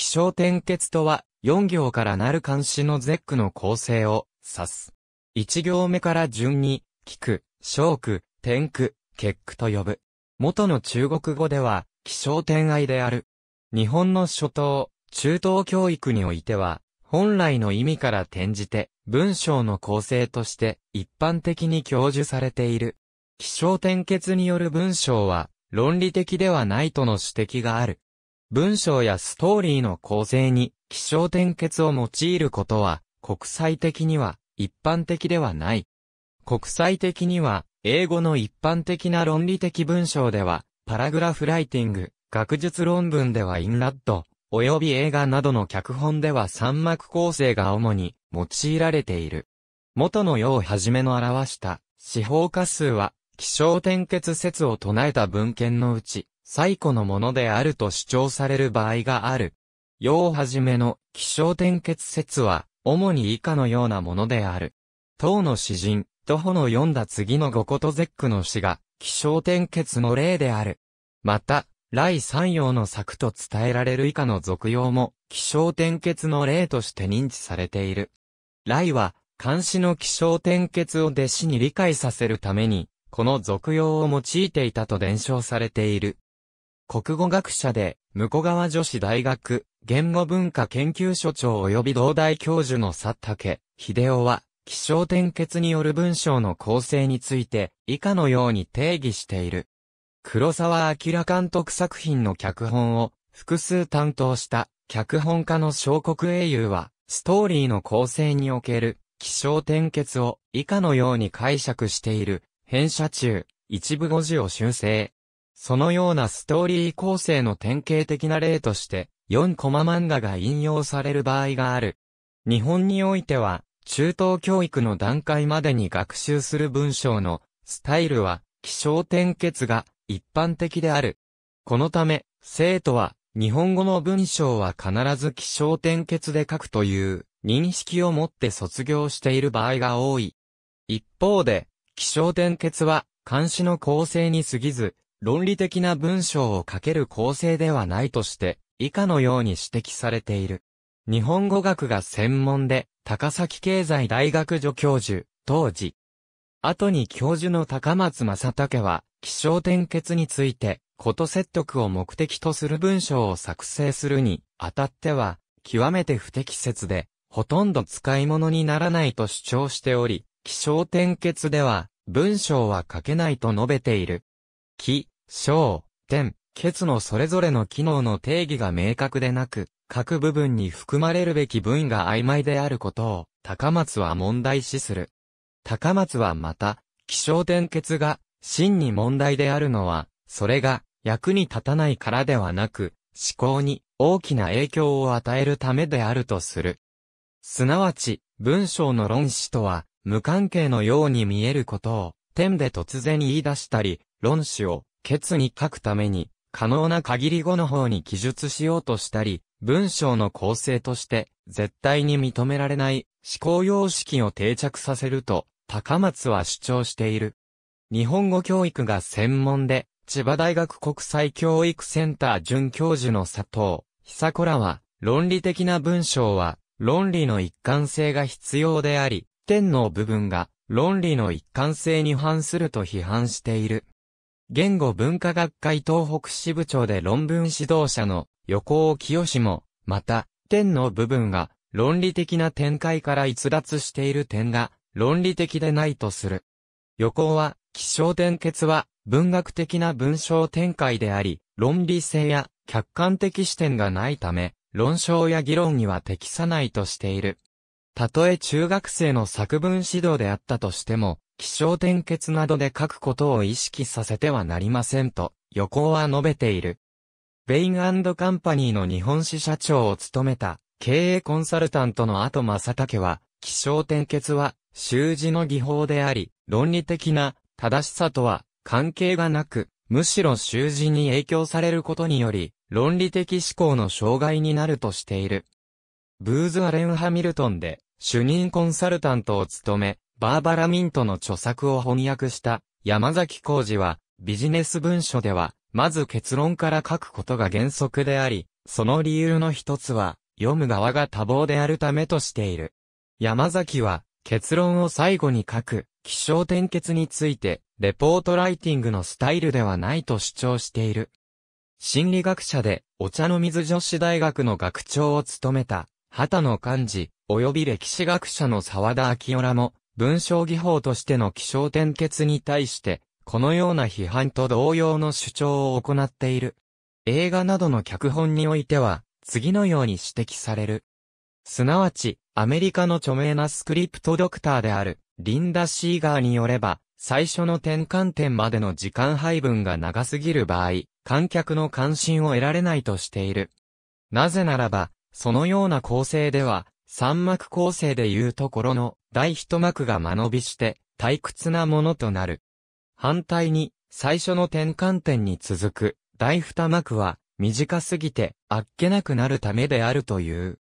気象転結とは、4行からなる漢視のゼックの構成を指す。1行目から順に、気句、小句、転句、結句と呼ぶ。元の中国語では、気象転愛である。日本の初頭、中等教育においては、本来の意味から転じて、文章の構成として一般的に教授されている。気象転結による文章は論理的ではないとの指摘がある。文章やストーリーの構成に気象転結を用いることは国際的には一般的ではない。国際的には英語の一般的な論理的文章ではパラグラフライティング、学術論文ではインラッド、及び映画などの脚本では三幕構成が主に用いられている。元の世をはじめの表した、司法化数は、気象転結説を唱えた文献のうち、最古のものであると主張される場合がある。要はじめの気象転結説は、主に以下のようなものである。唐の詩人、徒歩の読んだ次の五言絶句の詩が、気象転結の例である。また、来三様の作と伝えられる以下の俗用も、気象転結の例として認知されている。来は、漢詩の気象転結を弟子に理解させるために、この俗用を用いていたと伝承されている。国語学者で、向川女子大学、言語文化研究所長及び同大教授の佐竹、秀夫は、気象転結による文章の構成について、以下のように定義している。黒沢明監督作品の脚本を複数担当した脚本家の小国英雄は、ストーリーの構成における気象転結を以下のように解釈している。編写中、一部誤字を修正。そのようなストーリー構成の典型的な例として、4コマ漫画が引用される場合がある。日本においては、中等教育の段階までに学習する文章のスタイルは、気象点結が一般的である。このため、生徒は、日本語の文章は必ず気象点結で書くという認識を持って卒業している場合が多い。一方で、気象点結は、漢詩の構成に過ぎず、論理的な文章を書ける構成ではないとして、以下のように指摘されている。日本語学が専門で、高崎経済大学助教授、当時。後に教授の高松正武は、気象転結について、こと説得を目的とする文章を作成するに、あたっては、極めて不適切で、ほとんど使い物にならないと主張しており、気象転結では、文章は書けないと述べている。気、小、点、結のそれぞれの機能の定義が明確でなく、各部分に含まれるべき分が曖昧であることを、高松は問題視する。高松はまた、気象点結が、真に問題であるのは、それが、役に立たないからではなく、思考に大きな影響を与えるためであるとする。すなわち、文章の論旨とは、無関係のように見えることを、点で突然言い出したり、論旨を決に書くために、可能な限り語の方に記述しようとしたり、文章の構成として、絶対に認められない思考様式を定着させると、高松は主張している。日本語教育が専門で、千葉大学国際教育センター准教授の佐藤、久子らは、論理的な文章は、論理の一貫性が必要であり、天の部分が、論理の一貫性に反すると批判している。言語文化学会東北支部長で論文指導者の横尾清も、また、点の部分が論理的な展開から逸脱している点が論理的でないとする。横尾は、気象点結は文学的な文章展開であり、論理性や客観的視点がないため、論証や議論には適さないとしている。たとえ中学生の作文指導であったとしても、気象転結などで書くことを意識させてはなりませんと、横は述べている。ベインカンパニーの日本支社長を務めた、経営コンサルタントの後正竹は、気象転結は、習字の技法であり、論理的な、正しさとは、関係がなく、むしろ習字に影響されることにより、論理的思考の障害になるとしている。ブーズ・アレン・ハミルトンで、主任コンサルタントを務め、バーバラ・ミントの著作を翻訳した山崎浩二は、ビジネス文書では、まず結論から書くことが原則であり、その理由の一つは、読む側が多忙であるためとしている。山崎は、結論を最後に書く、気象転結について、レポートライティングのスタイルではないと主張している。心理学者で、お茶の水女子大学の学長を務めた、畑野幹事、及び歴史学者の沢田明夫らも、文章技法としての気象転結に対して、このような批判と同様の主張を行っている。映画などの脚本においては、次のように指摘される。すなわち、アメリカの著名なスクリプトドクターである、リンダ・シーガーによれば、最初の転換点までの時間配分が長すぎる場合、観客の関心を得られないとしている。なぜならば、そのような構成では、三幕構成でいうところの大一幕が間延びして退屈なものとなる。反対に、最初の転換点に続く大二幕は短すぎてあっけなくなるためであるという。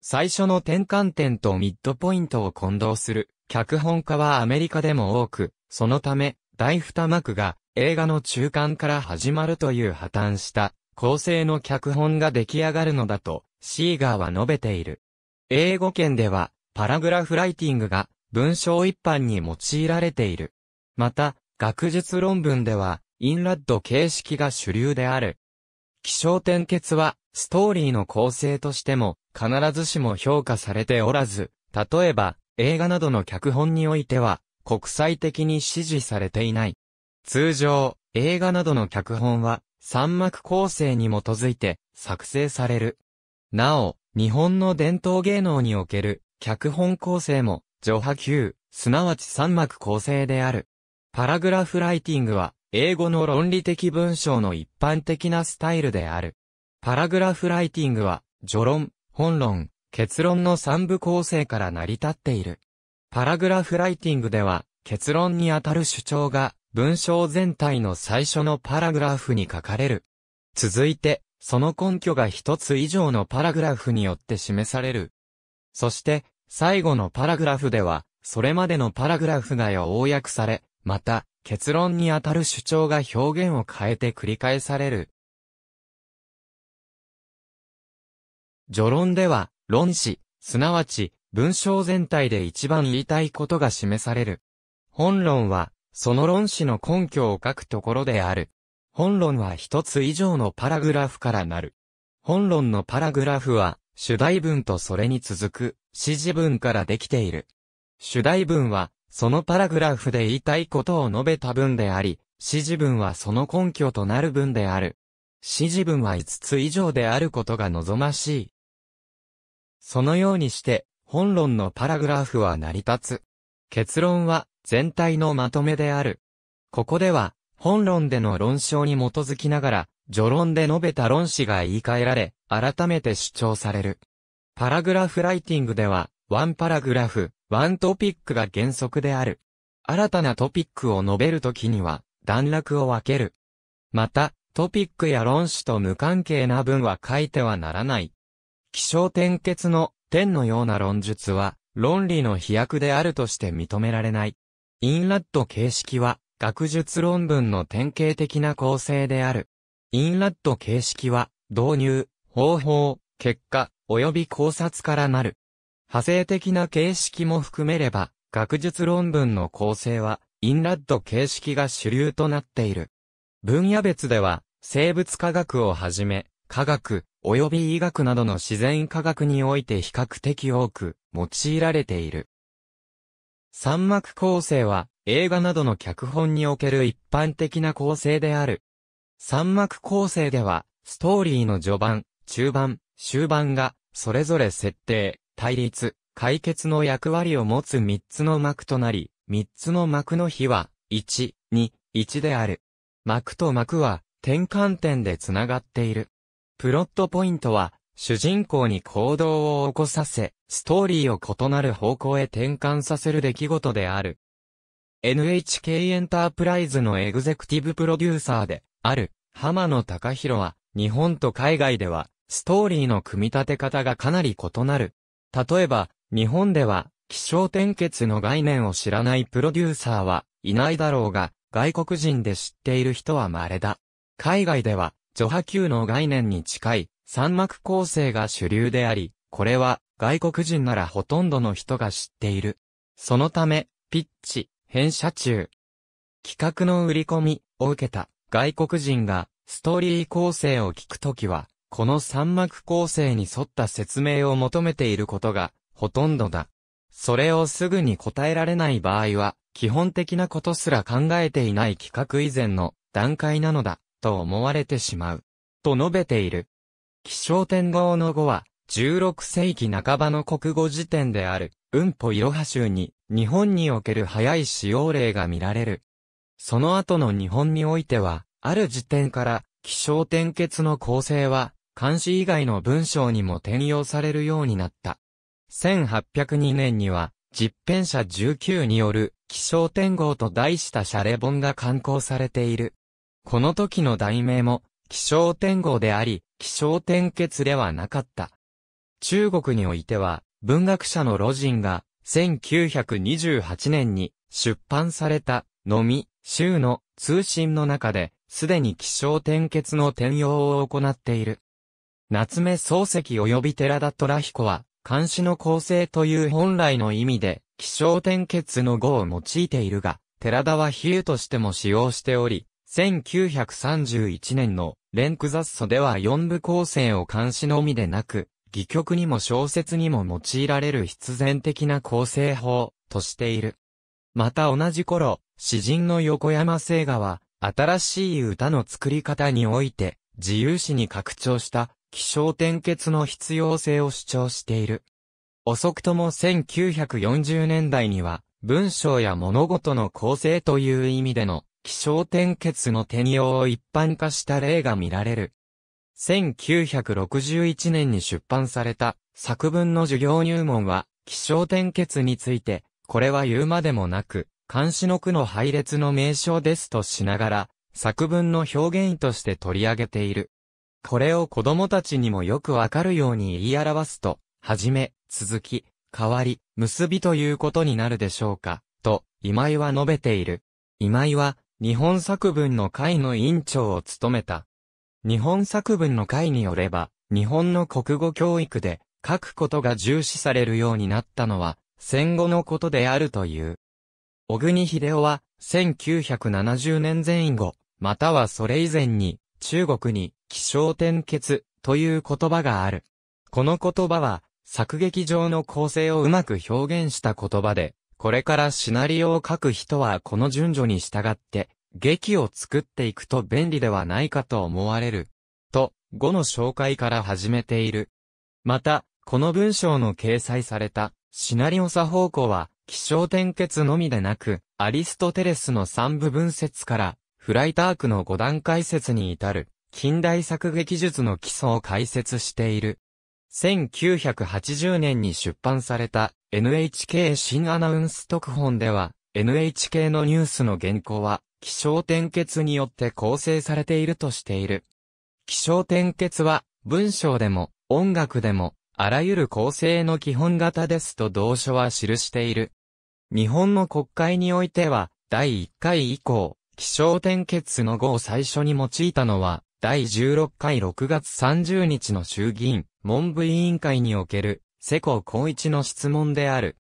最初の転換点とミッドポイントを混同する脚本家はアメリカでも多く、そのため、大二幕が映画の中間から始まるという破綻した構成の脚本が出来上がるのだとシーガーは述べている。英語圏ではパラグラフライティングが文章一般に用いられている。また、学術論文では、インラッド形式が主流である。気象点結は、ストーリーの構成としても、必ずしも評価されておらず、例えば、映画などの脚本においては、国際的に支持されていない。通常、映画などの脚本は、三幕構成に基づいて、作成される。なお、日本の伝統芸能における、脚本構成も、序波級、すなわち三幕構成である。パラグラフライティングは、英語の論理的文章の一般的なスタイルである。パラグラフライティングは、序論、本論、結論の三部構成から成り立っている。パラグラフライティングでは、結論にあたる主張が、文章全体の最初のパラグラフに書かれる。続いて、その根拠が一つ以上のパラグラフによって示される。そして、最後のパラグラフでは、それまでのパラグラフが要約され、また、結論にあたる主張が表現を変えて繰り返される。序論では、論詞、すなわち、文章全体で一番言いたいことが示される。本論は、その論詞の根拠を書くところである。本論は一つ以上のパラグラフからなる。本論のパラグラフは、主題文とそれに続く、指示文からできている。主題文は、そのパラグラフで言いたいことを述べた文であり、指示文はその根拠となる文である。指示文は5つ以上であることが望ましい。そのようにして、本論のパラグラフは成り立つ。結論は、全体のまとめである。ここでは、本論での論証に基づきながら、序論で述べた論旨が言い換えられ、改めて主張される。パラグラフライティングでは、ワンパラグラフ、ワントピックが原則である。新たなトピックを述べるときには、段落を分ける。また、トピックや論旨と無関係な文は書いてはならない。気象転結の点のような論述は、論理の飛躍であるとして認められない。インラット形式は、学術論文の典型的な構成である。インラッド形式は、導入、方法、結果、及び考察からなる。派生的な形式も含めれば、学術論文の構成は、インラッド形式が主流となっている。分野別では、生物科学をはじめ、科学、及び医学などの自然科学において比較的多く用いられている。三幕構成は映画などの脚本における一般的な構成である。三幕構成では、ストーリーの序盤、中盤、終盤が、それぞれ設定、対立、解決の役割を持つ三つの幕となり、三つの幕の比は、1、2、1である。幕と幕は、転換点でつながっている。プロットポイントは、主人公に行動を起こさせ、ストーリーを異なる方向へ転換させる出来事である。NHK エンタープライズのエグゼクティブプロデューサーで、ある、浜野隆弘は、日本と海外では、ストーリーの組み立て方がかなり異なる。例えば、日本では、気象転結の概念を知らないプロデューサーはいないだろうが、外国人で知っている人は稀だ。海外では、序波球の概念に近い、三幕構成が主流であり、これは、外国人ならほとんどの人が知っている。そのため、ピッチ、変写中、企画の売り込みを受けた外国人がストーリー構成を聞くときは、この三幕構成に沿った説明を求めていることがほとんどだ。それをすぐに答えられない場合は、基本的なことすら考えていない企画以前の段階なのだ、と思われてしまう。と述べている。気象天皇の語は、16世紀半ばの国語辞典である、うんぽいろは集に、日本における早い使用例が見られる。その後の日本においては、ある時点から、気象点結の構成は、漢詩以外の文章にも転用されるようになった。1802年には、実編者19による、気象点号と題したシャレ本が刊行されている。この時の題名も、気象点号であり、気象点結ではなかった。中国においては、文学者の路人が、1928年に出版された、のみ、州の通信の中で、すでに気象転結の転用を行っている。夏目漱石及び寺田虎彦は、監視の構成という本来の意味で、気象転結の語を用いているが、寺田は比喩としても使用しており、1931年の連句雑草では四部構成を監視のみでなく、戯曲にも小説にも用いられる必然的な構成法としている。また同じ頃、詩人の横山聖画は、新しい歌の作り方において、自由詩に拡張した、気象転結の必要性を主張している。遅くとも1940年代には、文章や物事の構成という意味での、気象転結の転用を一般化した例が見られる。1961年に出版された作文の授業入門は気象転結についてこれは言うまでもなく、監視の句の配列の名称ですとしながら、作文の表現として取り上げている。これを子供たちにもよくわかるように言い表すと、はじめ、続き、変わり、結びということになるでしょうか、と、今井は述べている。今井は、日本作文の会の委員長を務めた。日本作文の会によれば、日本の国語教育で、書くことが重視されるようになったのは、戦後のことであるという。小国秀夫は、1970年前後、またはそれ以前に、中国に、気象転結という言葉がある。この言葉は、作劇上の構成をうまく表現した言葉で、これからシナリオを書く人はこの順序に従って、劇を作っていくと便利ではないかと思われる。と、語の紹介から始めている。また、この文章の掲載されたシナリオ作方向は、気象点結のみでなく、アリストテレスの三部分説から、フライタークの五段解説に至る、近代作劇術の基礎を解説している。1980年に出版された NHK 新アナウンス特本では、NHK のニュースの原稿は、気象点結によって構成されているとしている。気象点結は、文章でも、音楽でも、あらゆる構成の基本型ですと同書は記している。日本の国会においては、第1回以降、気象点結の語を最初に用いたのは、第16回6月30日の衆議院、文部委員会における、世耕光一の質問である。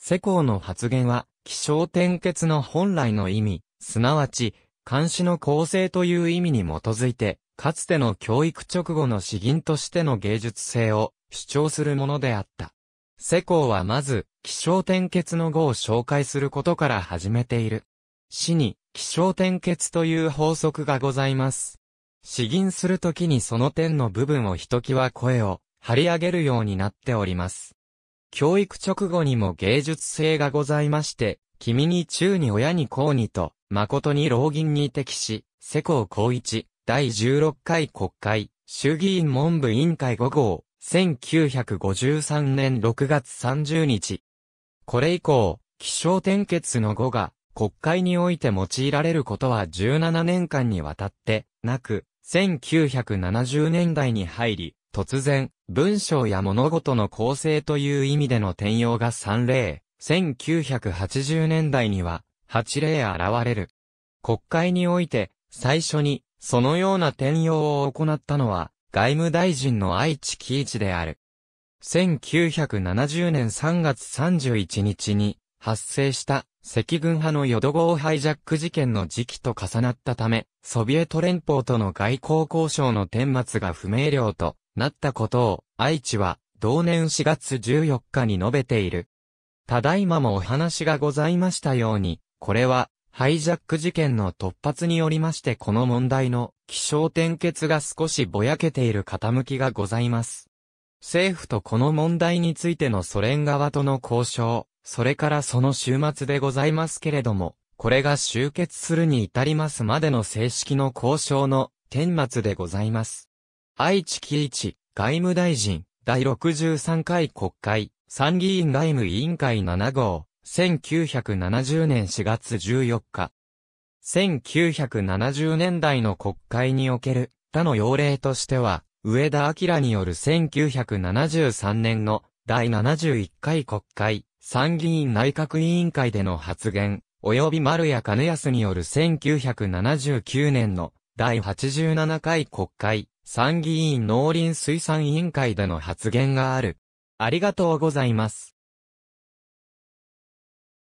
世耕の発言は、気象点結の本来の意味、すなわち、監視の構成という意味に基づいて、かつての教育直後の詩吟としての芸術性を主張するものであった。世耕はまず、気象転結の語を紹介することから始めている。死に、気象転結という法則がございます。死吟するときにその点の部分をひときわ声を張り上げるようになっております。教育直後にも芸術性がございまして、君に中に親に公にと、誠に老銀に適し、世耕公一、第16回国会、衆議院文部委員会5号、1953年6月30日。これ以降、気象転結の語が国会において用いられることは17年間にわたってなく、1970年代に入り、突然、文章や物事の構成という意味での転用が3例、1980年代には8例現れる。国会において、最初に、そのような転用を行ったのは、外務大臣の愛知喜一である。1970年3月31日に発生した赤軍派の淀号ハイジャック事件の時期と重なったため、ソビエト連邦との外交交渉の顛末が不明瞭となったことを愛知は同年4月14日に述べている。ただいまもお話がございましたように、これはハイジャック事件の突発によりましてこの問題の気象点結が少しぼやけている傾きがございます。政府とこの問題についてのソ連側との交渉、それからその週末でございますけれども、これが終結するに至りますまでの正式の交渉の顛末でございます。愛知喜一、外務大臣、第63回国会、参議院外務委員会7号、1970年4月14日。1970年代の国会における他の要例としては、上田明による1973年の第71回国会、参議院内閣委員会での発言、及び丸谷金康による1979年の第87回国会、参議院農林水産委員会での発言がある。ありがとうございます。